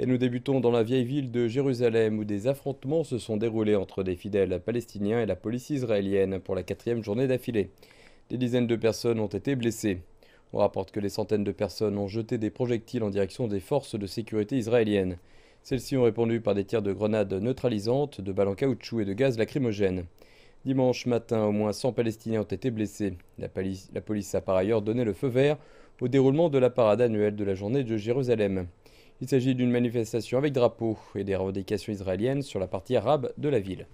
Et nous débutons dans la vieille ville de Jérusalem où des affrontements se sont déroulés entre des fidèles palestiniens et la police israélienne pour la quatrième journée d'affilée. Des dizaines de personnes ont été blessées. On rapporte que des centaines de personnes ont jeté des projectiles en direction des forces de sécurité israéliennes. Celles-ci ont répondu par des tirs de grenades neutralisantes, de balles en caoutchouc et de gaz lacrymogène. Dimanche matin, au moins 100 Palestiniens ont été blessés. La, police a par ailleurs donné le feu vert au déroulement de la parade annuelle de la journée de Jérusalem. Il s'agit d'une manifestation avec drapeau et des revendications israéliennes sur la partie arabe de la ville.